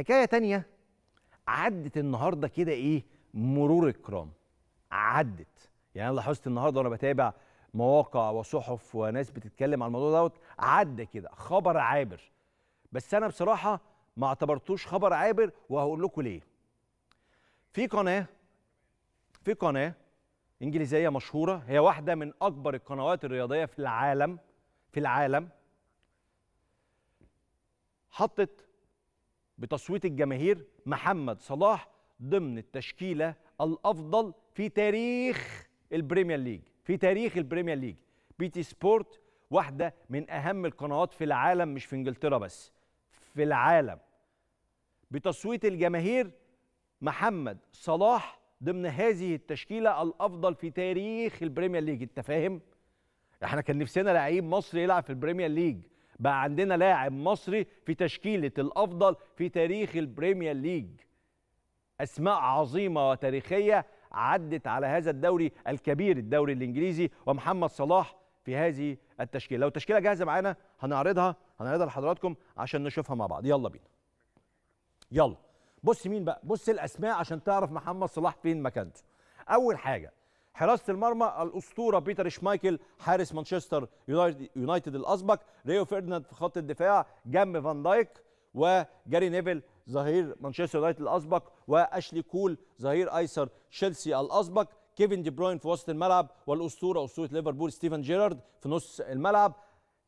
حكايه تانية عدت النهارده كده ايه مرور الكرام عدت يعني انا لاحظت النهارده وانا بتابع مواقع وصحف وناس بتتكلم عن الموضوع دوت عدى كده خبر عابر بس انا بصراحه ما اعتبرتوش خبر عابر وهقول لكم ليه في قناه في قناه انجليزيه مشهوره هي واحده من اكبر القنوات الرياضيه في العالم في العالم حطت بتصويت الجماهير محمد صلاح ضمن التشكيله الافضل في تاريخ البريمير ليج في تاريخ البريمير ليج بي تي سبورت واحده من اهم القنوات في العالم مش في انجلترا بس في العالم بتصويت الجماهير محمد صلاح ضمن هذه التشكيله الافضل في تاريخ البريمير ليج انت فاهم احنا كان نفسنا لعيب مصري يلعب في البريمير ليج بقى عندنا لاعب مصري في تشكيله الافضل في تاريخ البريمير ليج اسماء عظيمه وتاريخيه عدت على هذا الدوري الكبير الدوري الانجليزي ومحمد صلاح في هذه التشكيله لو التشكيله جاهزه معانا هنعرضها هنعرضها لحضراتكم عشان نشوفها مع بعض يلا بينا يلا بص مين بقى بص الاسماء عشان تعرف محمد صلاح فين مكانته اول حاجه حراسه المرمى الاسطوره بيتر شمايكل حارس مانشستر يونايتد الاسبق ريو فيرديناند في خط الدفاع جنب فان دايك وجاري نيفل ظهير مانشستر يونايتد الاسبق واشلي كول ظهير ايسر تشيلسي الاسبق كيفن دي بروين في وسط الملعب والاسطوره اسطوره ليفربول ستيفن جيرارد في نص الملعب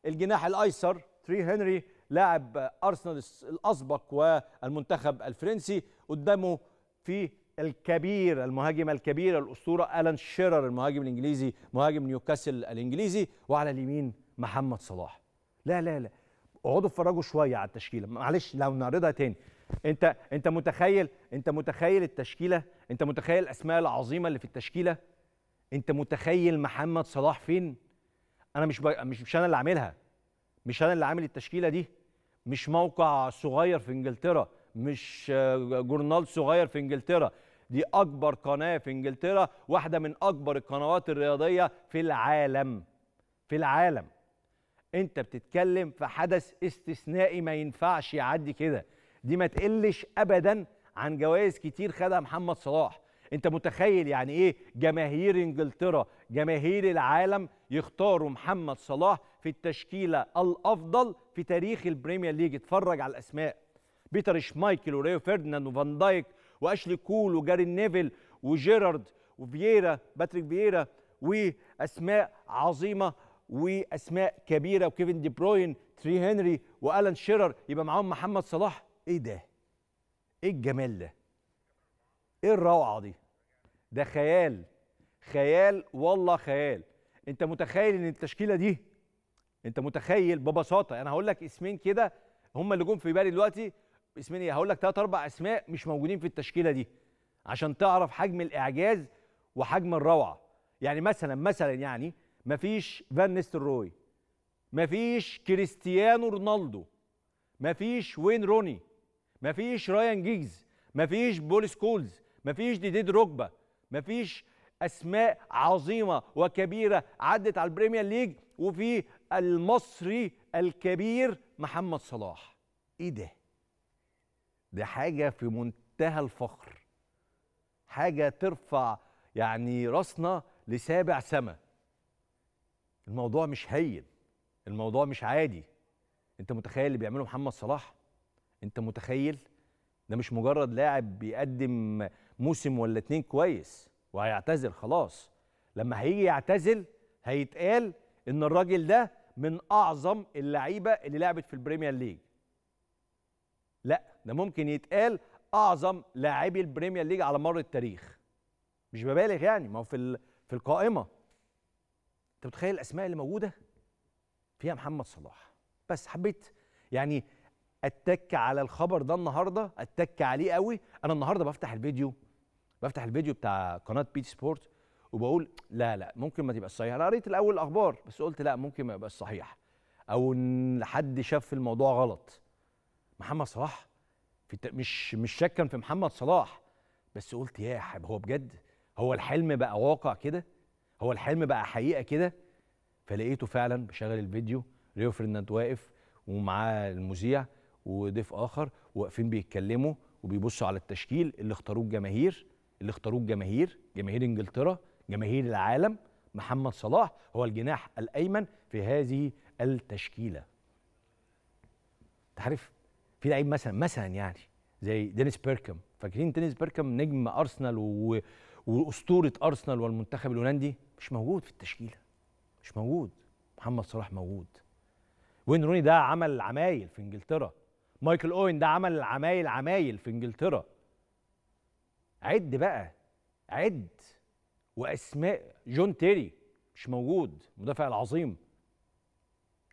الجناح الايسر تري هنري لاعب ارسنال الاسبق والمنتخب الفرنسي قدامه في الكبير المهاجم الكبير الاسطوره الان شيرر المهاجم الانجليزي مهاجم نيوكاسل الانجليزي وعلى اليمين محمد صلاح لا لا لا اقعدوا اتفرجوا شويه على التشكيله معلش لو نعرضها تاني انت انت متخيل انت متخيل التشكيله انت متخيل الاسماء العظيمه اللي في التشكيله انت متخيل محمد صلاح فين انا مش ب... مش مش انا اللي عاملها مش انا اللي عامل التشكيله دي مش موقع صغير في انجلترا مش جورنال صغير في انجلترا دي اكبر قناه في انجلترا واحده من اكبر القنوات الرياضيه في العالم في العالم انت بتتكلم في حدث استثنائي ما ينفعش يعدي كده دي ما تقلش ابدا عن جوائز كتير خدها محمد صلاح انت متخيل يعني ايه جماهير انجلترا جماهير العالم يختاروا محمد صلاح في التشكيله الافضل في تاريخ البريمير ليج اتفرج على الاسماء بيتر شمايكل وريو فيرديناند وفان دايك واشلي كول وجاري نيفل وجيرارد وفييرا باتريك فييرا واسماء عظيمه واسماء كبيره وكيفن دي بروين تري هنري والان شيرر يبقى معاهم محمد صلاح ايه ده ايه الجمال ده ايه الروعه دي ده خيال خيال والله خيال انت متخيل ان التشكيله دي انت متخيل ببساطه انا هقول لك اسمين كده هم اللي جم في بالي دلوقتي اسمين ايه هقول لك ثلاث اربع اسماء مش موجودين في التشكيله دي عشان تعرف حجم الاعجاز وحجم الروعه يعني مثلا مثلا يعني مفيش فان نيستروي مفيش كريستيانو رونالدو مفيش وين روني مفيش رايان جيجز مفيش بول سكولز مفيش ديديد ركبه مفيش اسماء عظيمه وكبيره عدت على البريمير ليج وفي المصري الكبير محمد صلاح ايه ده دي حاجه في منتهى الفخر حاجه ترفع يعني راسنا لسابع سما الموضوع مش هين الموضوع مش عادي انت متخيل اللي بيعمله محمد صلاح انت متخيل ده مش مجرد لاعب بيقدم موسم ولا اتنين كويس وهيعتزل خلاص لما هيجي يعتزل هيتقال ان الراجل ده من اعظم اللعيبه اللي لعبت في البريمير ليج لا ده ممكن يتقال اعظم لاعبي البريمير ليج على مر التاريخ مش ببالغ يعني ما هو في في القائمه انت متخيل الاسماء اللي موجوده فيها محمد صلاح بس حبيت يعني اتك على الخبر ده النهارده اتك عليه قوي انا النهارده بفتح الفيديو بفتح الفيديو بتاع قناه بيت سبورت وبقول لا لا ممكن ما تبقاش صحيح انا قريت الاول الاخبار بس قلت لا ممكن ما يبقاش صحيح او ان حد شاف الموضوع غلط محمد صلاح في الت... مش مش شكا في محمد صلاح بس قلت يا حب هو بجد هو الحلم بقى واقع كده هو الحلم بقى حقيقه كده فلقيته فعلا بشغل الفيديو ريو فرناند واقف ومعاه المذيع وضيف اخر واقفين بيتكلموا وبيبصوا على التشكيل اللي اختاروه الجماهير اللي اختاروه الجماهير جماهير انجلترا جماهير العالم محمد صلاح هو الجناح الايمن في هذه التشكيله تعرف في لعيب مثلا مثلا يعني زي دينيس بيركم فاكرين دينيس بيركم نجم ارسنال و... واسطوره ارسنال والمنتخب الهولندي مش موجود في التشكيله مش موجود محمد صلاح موجود وين روني ده عمل عمايل في انجلترا مايكل اوين ده عمل عمايل عمايل في انجلترا عد بقى عد واسماء جون تيري مش موجود المدافع العظيم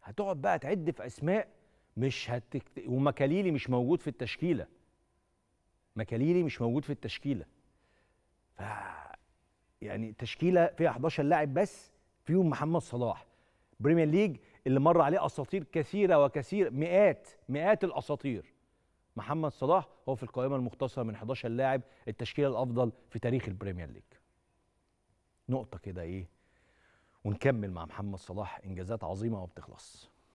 هتقعد بقى تعد في اسماء مش هتكت... ومكاليلي مش موجود في التشكيله مكاليلي مش موجود في التشكيله ف يعني تشكيله فيها 11 لاعب بس فيهم محمد صلاح بريمير ليج اللي مر عليه اساطير كثيره وكثير مئات مئات الاساطير محمد صلاح هو في القائمه المختصره من 11 لاعب التشكيله الافضل في تاريخ البريمير ليج نقطه كده ايه ونكمل مع محمد صلاح انجازات عظيمه وبتخلص